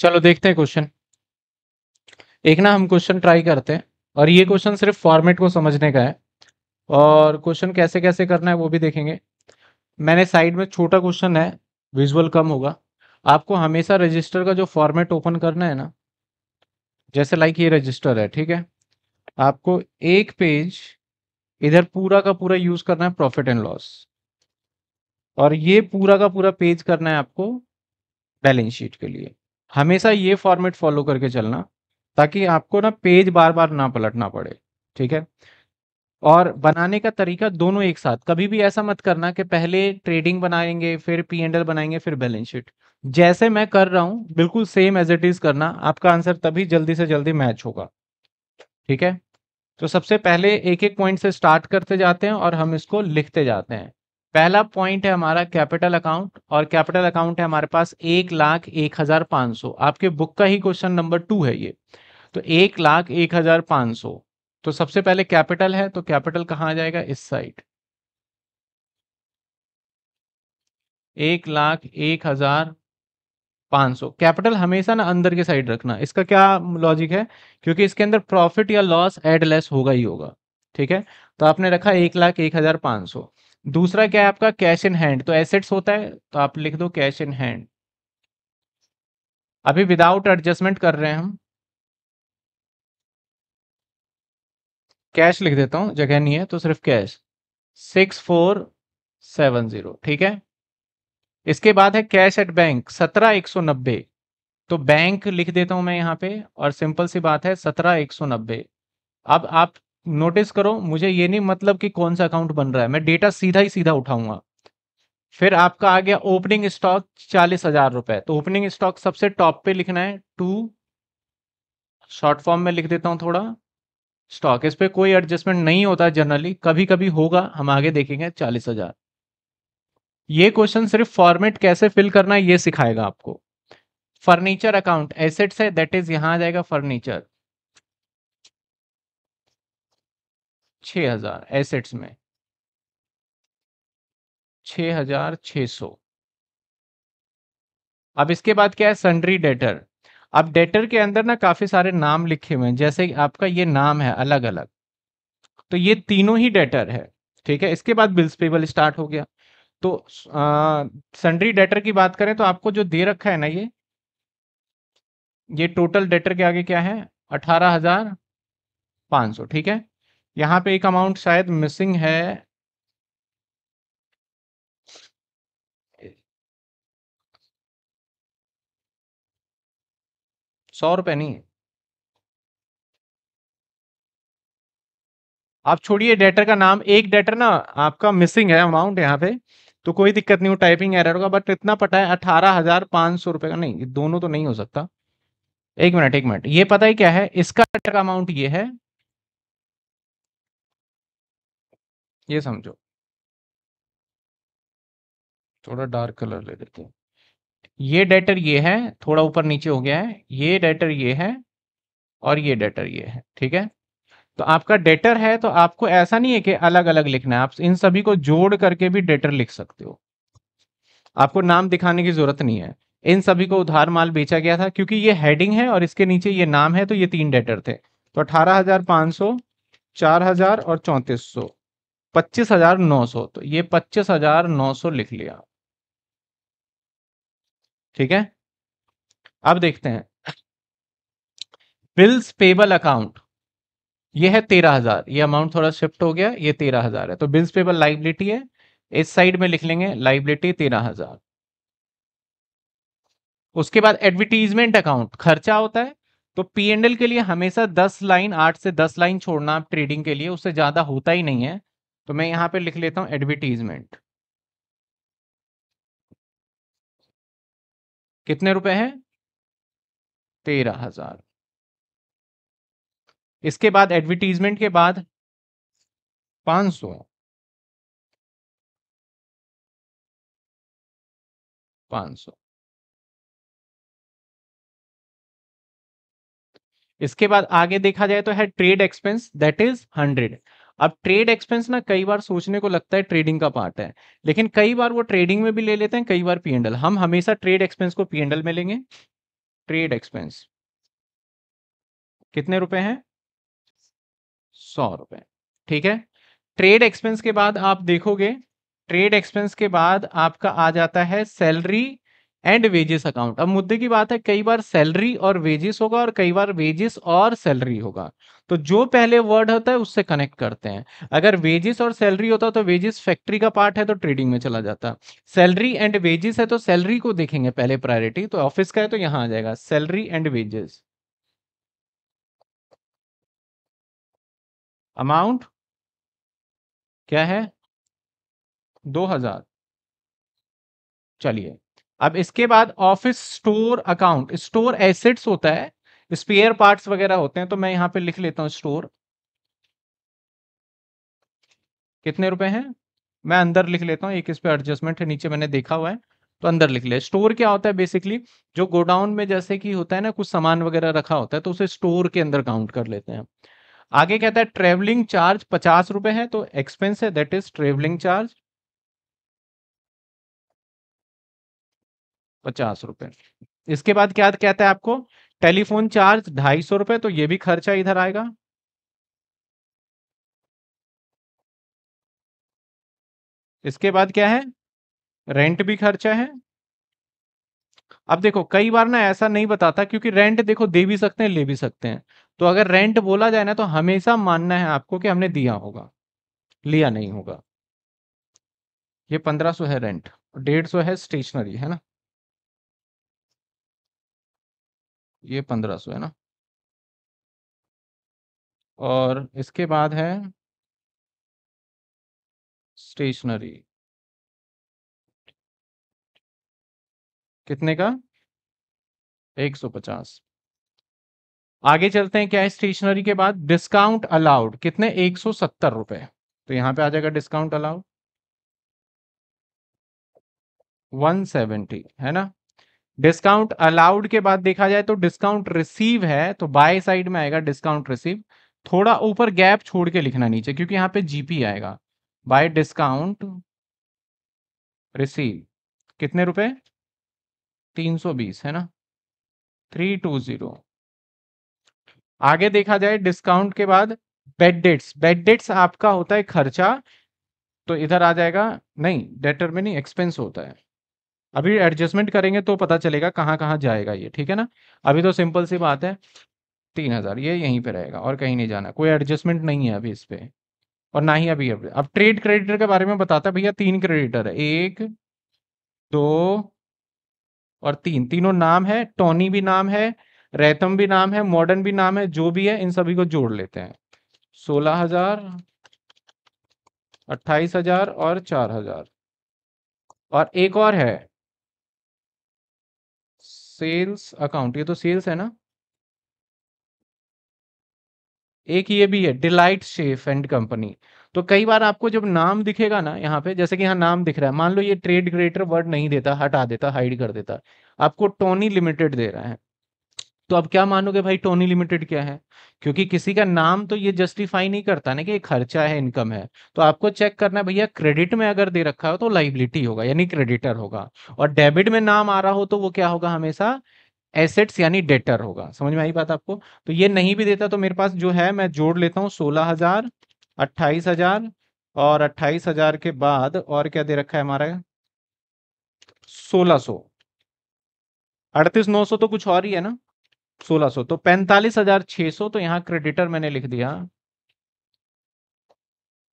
चलो देखते हैं क्वेश्चन एक ना हम क्वेश्चन ट्राई करते हैं और ये क्वेश्चन सिर्फ फॉर्मेट को समझने का है और क्वेश्चन कैसे कैसे करना है वो भी देखेंगे मैंने साइड में छोटा क्वेश्चन है विजुअल कम होगा आपको हमेशा रजिस्टर का जो फॉर्मेट ओपन करना है ना जैसे लाइक ये रजिस्टर है ठीक है आपको एक पेज इधर पूरा का पूरा यूज करना है प्रॉफिट एंड लॉस और ये पूरा का पूरा पेज करना है आपको बैलेंस शीट के लिए हमेशा ये फॉर्मेट फॉलो करके चलना ताकि आपको ना पेज बार बार ना पलटना पड़े ठीक है और बनाने का तरीका दोनों एक साथ कभी भी ऐसा मत करना कि पहले ट्रेडिंग बनाएंगे फिर पी एंडल बनाएंगे फिर बैलेंस शीट जैसे मैं कर रहा हूँ बिल्कुल सेम एज इट इज करना आपका आंसर तभी जल्दी से जल्दी मैच होगा ठीक है तो सबसे पहले एक एक पॉइंट से स्टार्ट करते जाते हैं और हम इसको लिखते जाते हैं पहला पॉइंट है हमारा कैपिटल अकाउंट और कैपिटल अकाउंट है हमारे पास एक लाख एक हजार पांच सौ आपके बुक का ही क्वेश्चन नंबर टू है ये तो एक लाख एक हजार पांच सौ तो सबसे पहले कैपिटल है तो कैपिटल कहाँ आ जाएगा इस साइड एक लाख एक हजार पांच सौ कैपिटल हमेशा ना अंदर के साइड रखना इसका क्या लॉजिक है क्योंकि इसके अंदर प्रॉफिट या लॉस एड लेस होगा ही होगा ठीक है तो आपने रखा एक लाख एक हजार पांच सौ दूसरा क्या है आपका कैश इन हैंड तो एसेट्स होता है तो आप लिख दो कैश इन हैंड अभी विदाउट एडजस्टमेंट कर रहे हैं हम कैश लिख देता हूं जगह नहीं है तो सिर्फ cash six four seven zero ठीक है इसके बाद है कैश एट बैंक सत्रह एक सौ नब्बे तो बैंक लिख देता हूं मैं यहां पे और सिंपल सी बात है सत्रह एक सौ नब्बे अब आप नोटिस करो मुझे ये नहीं मतलब कि कौन सा अकाउंट बन रहा है मैं डेटा सीधा ही सीधा उठाऊंगा फिर आपका आ गया ओपनिंग स्टॉक चालीस हजार रुपए तो ओपनिंग स्टॉक सबसे टॉप पे लिखना है टू शॉर्ट फॉर्म में लिख देता हूं थोड़ा स्टॉक इस पर कोई एडजस्टमेंट नहीं होता जनरली कभी कभी होगा हम आगे देखेंगे चालीस हजार ये क्वेश्चन सिर्फ फॉर्मेट कैसे फिल करना है ये सिखाएगा आपको फर्नीचर अकाउंट एसेट्स है दैट इज यहां आ जाएगा फर्नीचर छ हजार एसेट्स में छ हजार छ सौ अब इसके बाद क्या है सन्ड्री डेटर अब डेटर के अंदर ना काफी सारे नाम लिखे हुए हैं जैसे आपका ये नाम है अलग अलग तो ये तीनों ही डेटर है ठीक है इसके बाद बिल्स पेबल स्टार्ट हो गया तो सन्ड्री डेटर की बात करें तो आपको जो दे रखा है ना ये ये टोटल डेटर के आगे क्या है अठारह हजार पांच सौ ठीक है यहाँ पे एक अमाउंट शायद मिसिंग है सौ रुपए नहीं आप छोड़िए डेटर का नाम एक डेटर ना आपका मिसिंग है अमाउंट यहाँ पे तो कोई दिक्कत नहीं हो टाइपिंग एरर होगा बट इतना पता है अठारह हजार पांच सौ रुपए का नहीं दोनों तो नहीं हो सकता एक मिनट एक मिनट ये पता ही क्या है इसका डेटर का अमाउंट ये है ये समझो थोड़ा डार्क कलर ले देते हैं ये डेटर ये है थोड़ा ऊपर नीचे हो गया है ये डेटर ये है और ये डेटर ये है ठीक है तो आपका डेटर है तो आपको ऐसा नहीं है कि अलग अलग लिखना है आप इन सभी को जोड़ करके भी डेटर लिख सकते हो आपको नाम दिखाने की जरूरत नहीं है इन सभी को उधार माल बेचा गया था क्योंकि ये हेडिंग है और इसके नीचे ये नाम है तो ये तीन डेटर थे तो अठारह हजार पांच सौ चार हजार और चौंतीस सौ पच्चीस हजार नौ सौ तो ये पच्चीस हजार नौ सौ लिख लिया ठीक है अब देखते हैं बिल्स पेबल अकाउंट ये है तेरह हजार ये अमाउंट थोड़ा शिफ्ट हो गया ये तेरह हजार है तो बिल्स पेबल लाइबिलिटी है इस साइड में लिख लेंगे लाइबिलिटी तेरह हजार उसके बाद एडवर्टीजमेंट अकाउंट खर्चा होता है तो पी एंड एल के लिए हमेशा दस लाइन आठ से दस लाइन छोड़ना आप ट्रेडिंग के लिए उससे ज्यादा होता ही नहीं है तो मैं यहां पे लिख लेता हूं एडवर्टीजमेंट कितने रुपए हैं तेरह हजार इसके बाद एडवर्टीजमेंट के बाद पांच सौ पांच सौ इसके बाद आगे देखा जाए तो है trade expense that is hundred अब ट्रेड एक्सपेंस ना कई बार सोचने को लगता है ट्रेडिंग का पार्ट है लेकिन कई बार वो ट्रेडिंग में भी ले लेते हैं कई बार पी हम हमेशा ट्रेड एक्सपेंस को पी में लेंगे ट्रेड एक्सपेंस कितने रुपए हैं सौ रुपए ठीक है ट्रेड एक्सपेंस के बाद आप देखोगे ट्रेड एक्सपेंस के बाद आपका आ जाता है सैलरी एंड वेजेस अकाउंट अब मुद्दे की बात है कई बार सैलरी और वेजेस होगा और कई बार वेजेस और सैलरी होगा तो जो पहले वर्ड होता है उससे कनेक्ट करते हैं अगर वेजेस और सैलरी होता तो वेजेस फैक्ट्री का पार्ट है तो ट्रेडिंग में चला जाता सैलरी एंड वेजेस है तो सैलरी को देखेंगे पहले प्रायोरिटी तो ऑफिस का है तो यहां आ जाएगा सैलरी एंड वेजेस अमाउंट क्या है दो हजार चलिए अब इसके बाद office store account store assets होता है स्पेयर पार्ट्स वगैरह होते हैं तो मैं यहां पे लिख लेता हूं स्टोर कितने रुपए हैं मैं अंदर लिख लेता हूं एक इस पे एडजस्टमेंट है नीचे मैंने देखा हुआ है तो अंदर लिख लिया स्टोर क्या होता है बेसिकली जो गोडाउन में जैसे कि होता है ना कुछ सामान वगैरह रखा होता है तो उसे स्टोर के अंदर काउंट कर लेते हैं आगे कहता है ट्रेवलिंग चार्ज पचास रुपए है तो एक्सपेंस है दैट इज ट्रेवलिंग चार्ज पचास रुपए इसके बाद क्या कहता है आपको टेलीफोन चार्ज ढाई सौ रुपए तो ये भी खर्चा इधर आएगा इसके बाद क्या है रेंट भी खर्चा है अब देखो कई बार ना ऐसा नहीं बताता क्योंकि रेंट देखो दे भी सकते हैं ले भी सकते हैं तो अगर रेंट बोला जाए ना तो हमेशा मानना है आपको कि हमने दिया होगा लिया नहीं होगा ये पंद्रह सौ है रेंट डेढ़ सौ है स्टेशनरी है ना ये पंद्रह सौ है ना और इसके बाद है स्टेशनरी कितने का एक सौ पचास आगे चलते हैं क्या है स्टेशनरी के बाद डिस्काउंट अलाउड कितने एक सौ सत्तर रुपए तो यहां पे आ जाएगा डिस्काउंट अलाउड वन सेवेंटी है ना डिस्काउंट अलाउड के बाद देखा जाए तो डिस्काउंट रिसीव है तो बाय साइड में आएगा डिस्काउंट रिसीव थोड़ा ऊपर गैप छोड़ के लिखना नीचे क्योंकि यहां पे जीपी आएगा बाय डिस्काउंट रिसीव कितने रुपए 320 है ना 320 आगे देखा जाए डिस्काउंट के बाद बेड डेट्स बेड डेट्स आपका होता है खर्चा तो इधर आ जाएगा नहीं डेटर में नहीं एक्सपेंस होता है अभी एडजस्टमेंट करेंगे तो पता चलेगा कहाँ कहाँ जाएगा ये ठीक है ना अभी तो सिंपल सी बात है तीन हज़ार ये यहीं पे रहेगा और कहीं नहीं जाना कोई एडजस्टमेंट नहीं है अभी इस पर और ना ही अभी अब ट्रेड क्रेडिटर के बारे में बताता भैया तीन क्रेडिटर है एक दो और तीन तीनों नाम है टोनी भी नाम है रैतम भी नाम है मॉडर्न भी नाम है जो भी है इन सभी को जोड़ लेते हैं सोलह हजार अट्ठाईस हजार और चार हजार और एक और है सेल्स अकाउंट ये तो सेल्स है ना एक ये भी है डिलाइट शेफ एंड कंपनी तो कई बार आपको जब नाम दिखेगा ना यहाँ पे जैसे कि यहाँ नाम दिख रहा है मान लो ये ट्रेड ग्रेटर वर्ड नहीं देता हटा देता हाइड कर देता आपको टोनी लिमिटेड दे रहा है तो अब क्या मानोगे भाई टोनी लिमिटेड क्या है क्योंकि किसी का नाम तो ये जस्टिफाई नहीं करता ना कि ये खर्चा है इनकम है तो आपको चेक करना है भैया क्रेडिट में अगर दे रखा हो तो लाइबिलिटी होगा यानी क्रेडिटर होगा और डेबिट में नाम आ रहा हो तो वो क्या होगा हमेशा एसेट्स यानी डेटर होगा समझ में आई बात आपको तो ये नहीं भी देता तो मेरे पास जो है मैं जोड़ लेता हूँ सोलह हजार अट्ठाईस हजार और अट्ठाईस हजार के बाद और क्या दे रखा है हमारा सोलह सो अड़तीस नौ सौ तो कुछ और ही है ना सोलह सो तो पैंतालीस हजार छह सौ तो यहाँ क्रेडिटर मैंने लिख दिया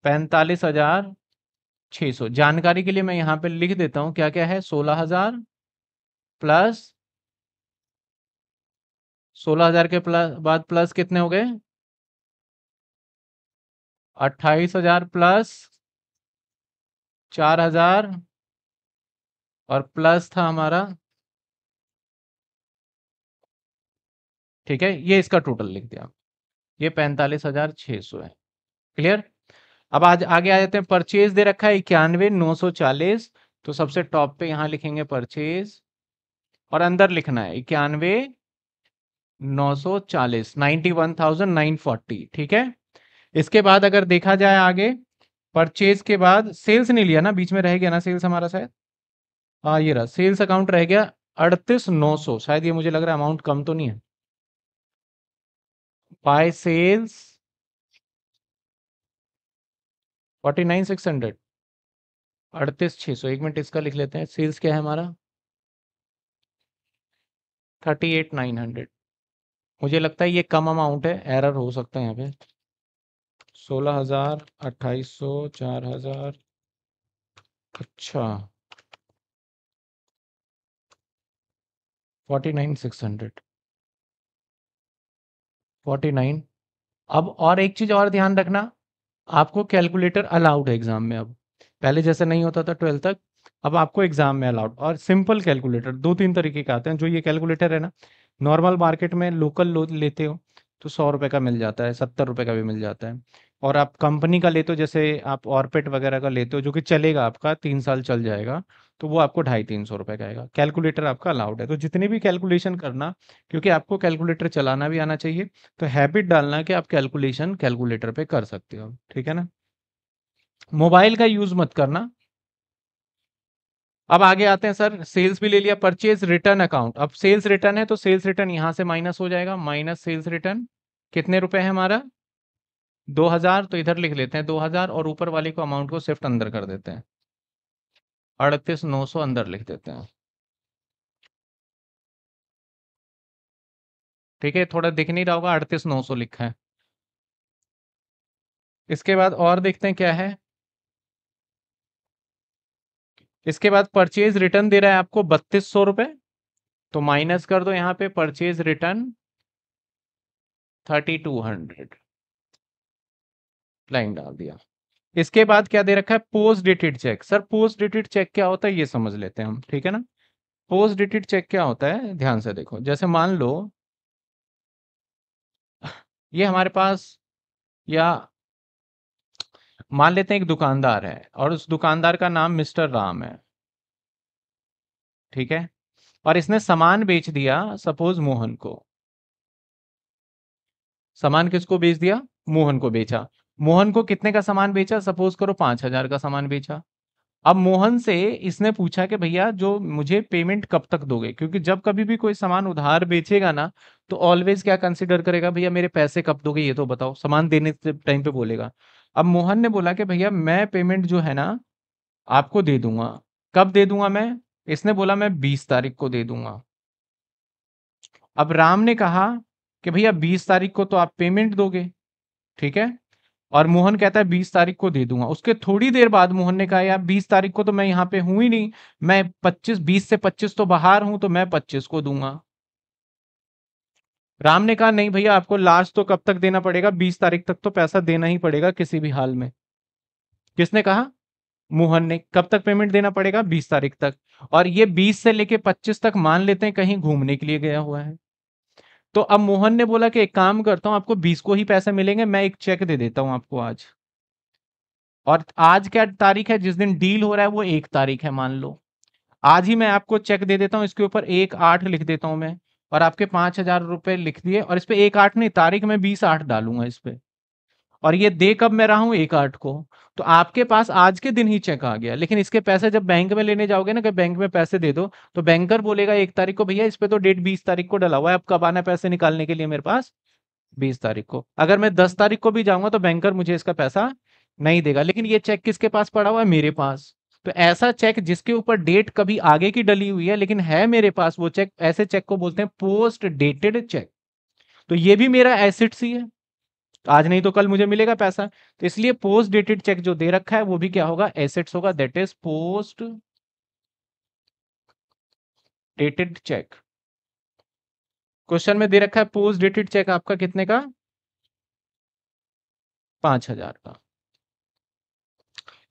पैंतालीस हजार छह सौ जानकारी के लिए मैं यहां पे लिख देता हूं क्या क्या है सोलह हजार प्लस सोलह हजार के प्लस बाद प्लस कितने हो गए अट्ठाईस हजार प्लस चार हजार और प्लस था हमारा ठीक है ये इसका टोटल लिख दिया ये पैंतालीस हजार छह सौ है क्लियर अब आज आगे आ जाते हैं परचेज दे रखा है इक्यानवे नौ सौ चालीस तो सबसे टॉप पे यहां लिखेंगे परचेज और अंदर लिखना है इक्यानवे नौ सौ चालीस ninety one thousand nine forty ठीक है इसके बाद अगर देखा जाए आगे परचेज के बाद सेल्स नहीं लिया ना बीच में रह गया ना सेल्स हमारा शायद हाँ ये रहा सेल्स अकाउंट रह गया अड़तीस नौ सौ शायद ये मुझे लग रहा है अमाउंट कम तो नहीं है by sales 49 सिक्स हंड्रेड अड़तीस छह सौ एक मिनट इसका लिख लेते हैं सेल्स क्या है हमारा थर्टी एट नाइन हंड्रेड मुझे लगता है ये कम अमाउंट है एरर हो सकता है यहाँ पे सोलह हजार अट्ठाईस सौ चार हजार अच्छा forty nine six hundred forty nine अब और एक चीज़ और ध्यान रखना आपको कैलकुलेटर अलाउड है एग्ज़ाम में अब पहले जैसे नहीं होता था ट्वेल्थ तक अब आपको एग्ज़ाम में अलाउड और सिंपल कैलकुलेटर दो तीन तरीके के आते हैं जो ये कैलकुलेटर है ना नॉर्मल मार्केट में लोकल लो लेते हो तो सौ रुपये का मिल जाता है सत्तर रुपये का भी मिल जाता है और आप कंपनी का लेते हो जैसे आप ऑर्पेट वगैरह का लेते हो जो कि चलेगा आपका तीन साल चल जाएगा तो वो आपको ढाई तीन सौ रुपए का आएगा कैलकुलेटर आपका अलाउड है तो जितने भी कैलकुलेशन करना क्योंकि आपको कैलकुलेटर चलाना भी आना चाहिए तो हैबिट डालना कि आप कैलकुलेशन कैलकुलेटर पे कर सकते हो ठीक है ना मोबाइल का यूज मत करना अब आगे आते हैं सर सेल्स भी ले लिया परचेज रिटर्न अकाउंट अब सेल्स रिटर्न है तो सेल्स रिटर्न यहां से माइनस हो जाएगा माइनस सेल्स रिटर्न कितने रुपए है हमारा दो हजार तो इधर लिख लेते हैं दो हजार और ऊपर वाले को अमाउंट को शिफ्ट अंदर कर देते हैं अड़तीस नौ सौ अंदर लिख देते हैं ठीक है थोड़ा दिख नहीं रहा होगा अड़तीस नौ सौ लिखा है इसके बाद और देखते हैं क्या है इसके बाद परचेज रिटर्न दे रहा है आपको बत्तीस सौ रुपए तो माइनस कर दो यहां पे purchase return thirty two hundred line डाल दिया इसके बाद क्या दे रखा है post dated cheque sir post dated cheque क्या होता है ये समझ लेते हैं हम ठीक है ना पोस्ट डेटेड चेक क्या होता है ध्यान से देखो जैसे मान लो ये हमारे पास या मान लेते हैं एक दुकानदार है और उस दुकानदार का नाम मिस्टर राम है ठीक है और इसने सामान बेच दिया सपोज मोहन को सामान किसको बेच दिया मोहन को बेचा मोहन को कितने का सामान बेचा सपोज करो पांच हजार का सामान बेचा अब मोहन से इसने पूछा कि भैया जो मुझे पेमेंट कब तक दोगे क्योंकि जब कभी भी कोई सामान उधार बेचेगा ना तो ऑलवेज क्या कंसिडर करेगा भैया मेरे पैसे कब दोगे ये तो बताओ सामान देने टाइम पे बोलेगा अब मोहन ने बोला कि भैया मैं पेमेंट जो है ना आपको दे दूंगा कब दे दूंगा मैं इसने बोला मैं बीस तारीख को दे दूंगा अब राम ने कहा कि भैया बीस तारीख को तो आप पेमेंट दोगे ठीक है और मोहन कहता है बीस तारीख को दे दूंगा उसके थोड़ी देर बाद मोहन ने कहा यार बीस तारीख को तो मैं यहाँ पे हूं ही नहीं मैं पच्चीस बीस से पच्चीस तो बाहर हूं तो मैं पच्चीस को दूंगा राम ने कहा नहीं भैया आपको लास्ट तो कब तक देना पड़ेगा बीस तारीख तक तो पैसा देना ही पड़ेगा किसी भी हाल में किसने कहा मोहन ने कब तक पेमेंट देना पड़ेगा बीस तारीख तक और ये बीस से लेके पच्चीस तक मान लेते हैं कहीं घूमने के लिए गया हुआ है तो अब मोहन ने बोला कि एक काम करता हूँ आपको बीस को ही पैसे मिलेंगे मैं एक चेक दे देता हूँ आपको आज और आज क्या तारीख है जिस दिन डील हो रहा है वो एक तारीख है मान लो आज ही मैं आपको चेक दे देता हूँ इसके ऊपर एक आठ लिख देता हूँ मैं और आपके पांच हजार रुपए लिख दिए और इस पर एक आठ नहीं तारीख में बीस आठ डालूंगा इस पर और ये दे कब मैं रहा हूं एक आठ को तो आपके पास आज के दिन ही चेक आ गया लेकिन इसके पैसे जब बैंक में लेने जाओगे ना कि बैंक में पैसे दे दो तो बैंकर बोलेगा एक तारीख को भैया इस पे तो डेट बीस तारीख को डला हुआ है अब कब आना पैसे निकालने के लिए मेरे पास बीस तारीख को अगर मैं दस तारीख को भी जाऊंगा तो बैंकर मुझे इसका पैसा नहीं देगा लेकिन ये चेक किसके पास पड़ा हुआ है मेरे पास तो ऐसा चेक जिसके ऊपर डेट कभी आगे की डली हुई है लेकिन है मेरे पास वो चेक ऐसे चेक को बोलते हैं पोस्ट डेटेड चेक तो ये भी मेरा एसिड सी है आज नहीं तो कल मुझे मिलेगा पैसा तो इसलिए पोस्ट डेटेड चेक जो दे रखा है वो भी क्या होगा एसेट्स होगा that is post dated cheque question में दे रखा है पोस्ट डेटेड चेक आपका कितने का पांच हजार का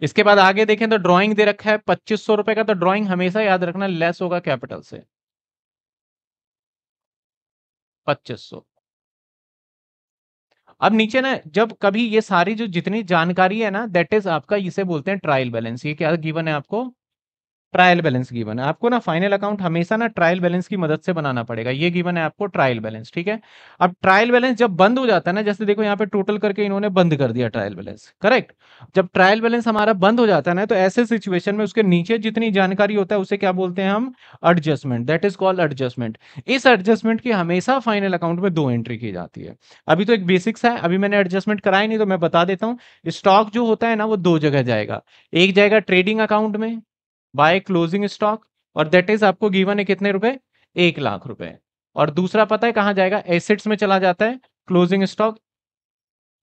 इसके बाद आगे देखें तो ड्राइंग दे रखा है पच्चीस सौ रुपए का तो ड्राइंग हमेशा याद रखना लेस होगा कैपिटल से पच्चीस सौ अब नीचे ना जब कभी ये सारी जो जितनी जानकारी है ना देट इज आपका इसे बोलते हैं ट्रायल बैलेंस ये क्या गिवन है आपको ट्रायल बैलेंस गिवन है आपको ना फाइनल अकाउंट हमेशा ना ट्रायल बैलेंस की मदद से बनाना पड़ेगा ये गिवन है आपको ट्रायल बैलेंस ठीक है अब ट्रायल बैलेंस जब बंद हो जाता है ना जैसे देखो यहाँ पे टोटल करके इन्होंने बंद कर दिया ट्रायल बैलेंस करेक्ट जब ट्रायल बैलेंस हमारा बंद हो जाता है ना तो ऐसे सिचुएशन में उसके नीचे जितनी जानकारी होता है उसे क्या बोलते हैं हम adjustment that is called adjustment इस एडजस्टमेंट की हमेशा फाइनल अकाउंट में दो एंट्री की जाती है अभी तो एक बेसिक्स है अभी मैंने एडजस्टमेंट कराया नहीं तो मैं बता देता हूँ स्टॉक जो होता है ना वो दो जगह जाएगा एक जाएगा ट्रेडिंग अकाउंट में बाय क्लोजिंग स्टॉक और दैट इज आपको गिवन है कितने रुपए एक लाख रुपए और दूसरा पता है कहाँ जाएगा एसेट्स में चला जाता है क्लोजिंग स्टॉक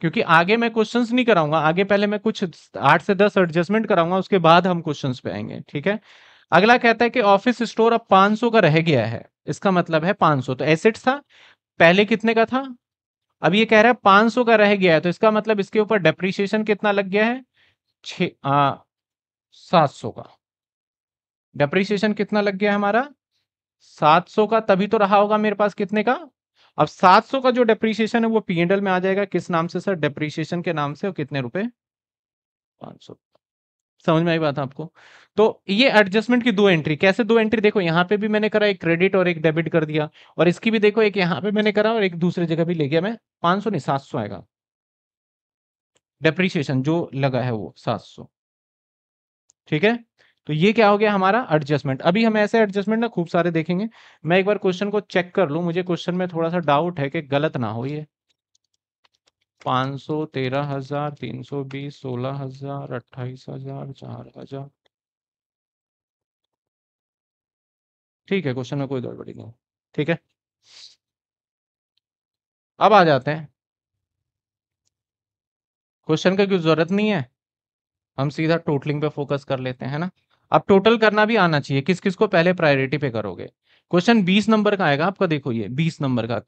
क्योंकि आगे मैं क्वेश्चंस नहीं कराऊंगा आगे पहले मैं कुछ आठ से दस एडजस्टमेंट कराऊंगा उसके बाद हम क्वेश्चंस पे आएंगे ठीक है अगला कहता है कि ऑफिस स्टोर अब 500 का रह गया है इसका मतलब है 500 तो एसेट्स था पहले कितने का था अब ये कह रहा है पांच का रह गया है तो इसका मतलब इसके ऊपर डेप्रिसिएशन कितना लग गया है छ सात का डेप्रिसिएशन कितना लग गया हमारा 700 का तभी तो रहा होगा मेरे पास कितने का अब 700 का जो डेप्रिसिएशन है वो पी में आ जाएगा किस नाम से सर डेप्रिसिएशन के नाम से और कितने रुपए 500 समझ में आई बात आपको तो ये एडजस्टमेंट की दो एंट्री कैसे दो एंट्री देखो यहाँ पे भी मैंने करा एक क्रेडिट और एक डेबिट कर दिया और इसकी भी देखो एक यहाँ पे मैंने करा और एक दूसरे जगह भी ले गया मैं सौ नहीं सौ आएगा डेप्रिसिएशन जो लगा है वो सौ ठीक है तो ये क्या हो गया हमारा एडजस्टमेंट अभी हम ऐसे एडजस्टमेंट ना खूब सारे देखेंगे मैं एक बार क्वेश्चन को चेक कर लू मुझे क्वेश्चन में थोड़ा सा डाउट है कि गलत ना हो ये पांच सौ तेरह हजार तीन सौ बीस सोलह हजार अट्ठाईस हजार चार हजार ठीक है क्वेश्चन में कोई गड़बड़ी नहीं ठीक है अब आ जाते हैं क्वेश्चन का क्यों जरूरत नहीं है हम सीधा टोटलिंग पे फोकस कर लेते हैं ना अब टोटल करना भी आना चाहिए किस किस को पहले प्रायोरिटी पे करोगे क्वेश्चन बीस नंबर का आएगा आपका देखो ये बीस नंबर का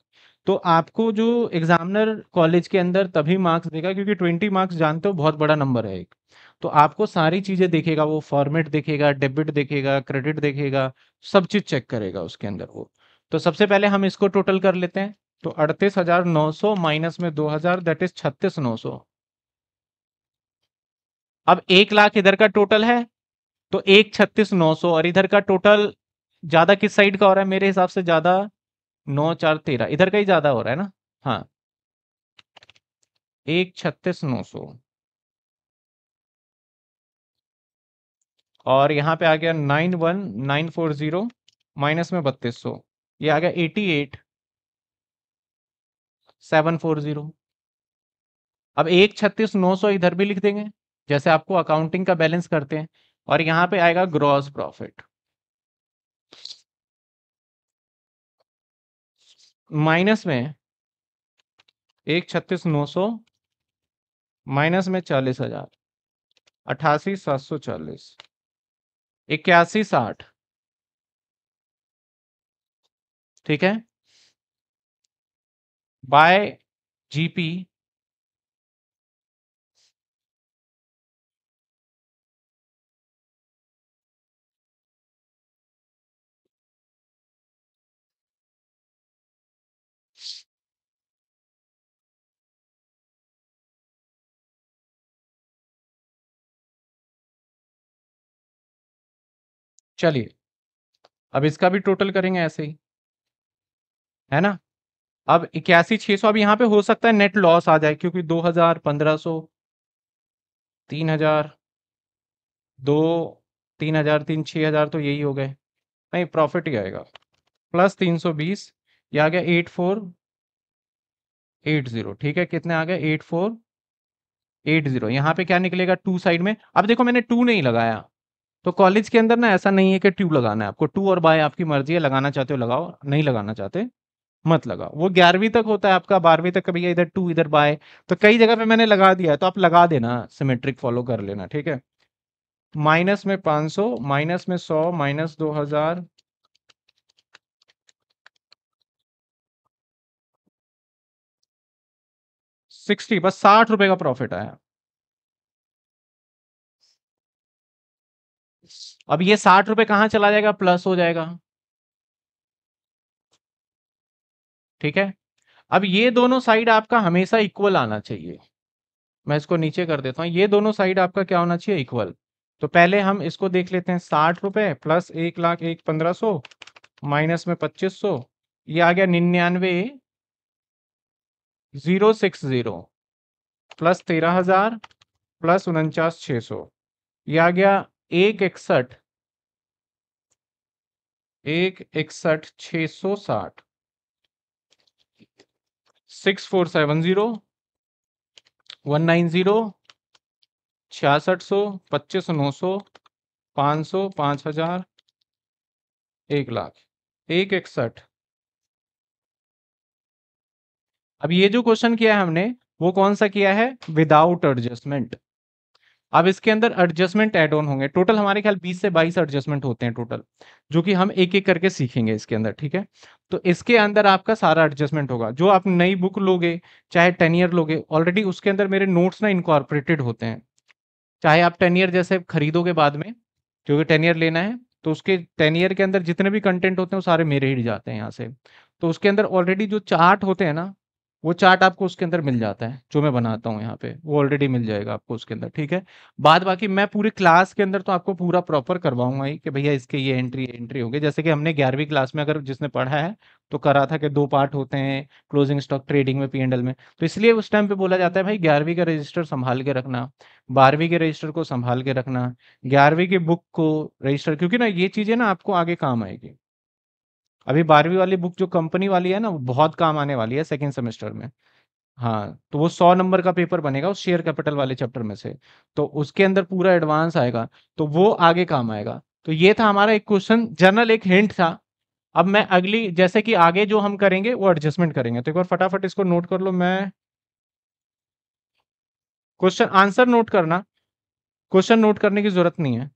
तो आपको जो एग्जामिनर कॉलेज के अंदर तभी मार्क्स देगा क्योंकि ट्वेंटी मार्क्स जानते हो बहुत बड़ा नंबर है एक तो आपको सारी चीजें देखेगा वो फॉर्मेट देखेगा डेबिट देखेगा क्रेडिट देखेगा सब चीज चेक करेगा उसके अंदर वो तो सबसे पहले हम इसको टोटल कर लेते हैं तो अड़तीस हजार नौ सौ माइनस में दो हजार दैट इज छत्तीस नौ सौ अब एक लाख इधर का टोटल है तो एक छत्तीस नौ सौ और इधर का टोटल ज्यादा किस साइड का हो रहा है मेरे हिसाब से ज्यादा नौ चार तेरह इधर का ही ज्यादा हो रहा है ना हाँ एक छत्तीस नौ सौ और यहाँ पे आ गया nine one nine four zero minus में बत्तीस सौ ये आ गया eighty eight seven four zero अब एक छत्तीस नौ सौ इधर भी लिख देंगे जैसे आपको अकाउंटिंग का बैलेंस करते हैं और यहां पे आएगा ग्रॉस प्रॉफिट माइनस में एक छत्तीस नौ सौ माइनस में चालीस हजार अठासी सात सौ चालीस इक्यासी साठ ठीक है बाय जीपी चलिए अब इसका भी टोटल करेंगे ऐसे ही है ना अब इक्यासी छह सौ अब यहाँ पे हो सकता है नेट लॉस आ जाए क्योंकि दो हजार पंद्रह सो तीन हजार दो तीन हजार तीन छह हजार तो यही हो गए नहीं प्रॉफिट ही आएगा प्लस तीन सौ बीस ये आ गया एट फोर एट जीरो ठीक है कितने आ गए एट फोर एट जीरो यहाँ पे क्या निकलेगा टू साइड में अब देखो मैंने टू नहीं लगाया तो कॉलेज के अंदर ना ऐसा नहीं है कि ट्यू लगाना है आपको टू और बाय आपकी मर्जी है लगाना चाहते हो लगाओ नहीं लगाना चाहते मत लगाओ वो ग्यारहवीं तक होता है आपका बारहवीं तक कभी इधर टू इधर बाय तो कई जगह पे मैंने लगा दिया है तो आप लगा देना सिमेट्रिक फॉलो कर लेना ठीक है माइनस में पांच माइनस में सौ माइनस दो सिक्सटी बस साठ रुपए का प्रॉफिट आया अब ये साठ रुपए कहाँ चला जाएगा प्लस हो जाएगा ठीक है अब ये दोनों साइड आपका हमेशा इक्वल आना चाहिए मैं इसको नीचे कर देता हूँ ये दोनों साइड आपका क्या होना चाहिए इक्वल तो पहले हम इसको देख लेते हैं साठ रुपए प्लस एक लाख एक पंद्रह सौ माइनस में पच्चीस सौ ये आ गया निन्यानवे जीरो सिक्स जीरो प्लस तेरह हजार प्लस उनचास छ सौ यह आ गया एक इकसठ एक इकसठ छ सौ साठ six four seven zero one nine zero छियासठ सौ पच्चीस नौ सौ पाँच सौ पाँच हजार एक लाख एक इकसठ अब ये जो क्वेश्चन किया है हमने वो कौन सा किया है विदाउट एडजस्टमेंट अब इसके अंदर एडजस्टमेंट एड ऑन होंगे टोटल हमारे ख्याल 20 से 22 एडजस्टमेंट होते हैं टोटल जो कि हम एक एक करके सीखेंगे इसके अंदर ठीक है तो इसके अंदर आपका सारा एडजस्टमेंट होगा जो आप नई बुक लोगे चाहे टेन ईयर लोगे ऑलरेडी उसके अंदर मेरे नोट्स ना इनकॉर्पोरेटेड होते हैं चाहे आप टेन ईयर जैसे खरीदोगे बाद में क्योंकि टेन ईयर लेना है तो उसके टेन ईयर के अंदर जितने भी कंटेंट होते हैं वो सारे मेरे ही जाते हैं यहाँ से तो उसके अंदर ऑलरेडी जो चार्ट होते हैं ना वो चार्ट आपको उसके अंदर मिल जाता है जो मैं बनाता हूँ यहाँ पे वो ऑलरेडी मिल जाएगा आपको उसके अंदर ठीक है बाद बाकी मैं पूरी क्लास के अंदर तो आपको पूरा प्रॉपर करवाऊंगा ही कि भैया इसके ये एंट्री एंट्री होंगे जैसे कि हमने ग्यारहवीं क्लास में अगर जिसने पढ़ा है तो करा था कि दो पार्ट होते हैं क्लोजिंग स्टॉक ट्रेडिंग में एंडल में तो इसलिए उस टाइम पे बोला जाता है भाई ग्यारहवीं का रजिस्टर संभाल के रखना बारहवीं के रजिस्टर को संभाल के रखना ग्यारहवीं के बुक को रजिस्टर क्योंकि ना ये चीजें ना आपको आगे काम आएगी अभी बारहवीं वाली बुक जो कंपनी वाली है ना वो बहुत काम आने वाली है सेकेंड सेमेस्टर में हाँ तो वो सौ नंबर का पेपर बनेगा उस शेयर कैपिटल वाले चैप्टर में से तो उसके अंदर पूरा एडवांस आएगा तो वो आगे काम आएगा तो ये था हमारा एक क्वेश्चन जनरल एक हिंट था अब मैं अगली जैसे कि आगे जो हम करेंगे वो एडजस्टमेंट करेंगे तो एक बार फटाफट इसको नोट कर लो मैं क्वेश्चन आंसर नोट करना क्वेश्चन नोट करने की जरूरत नहीं है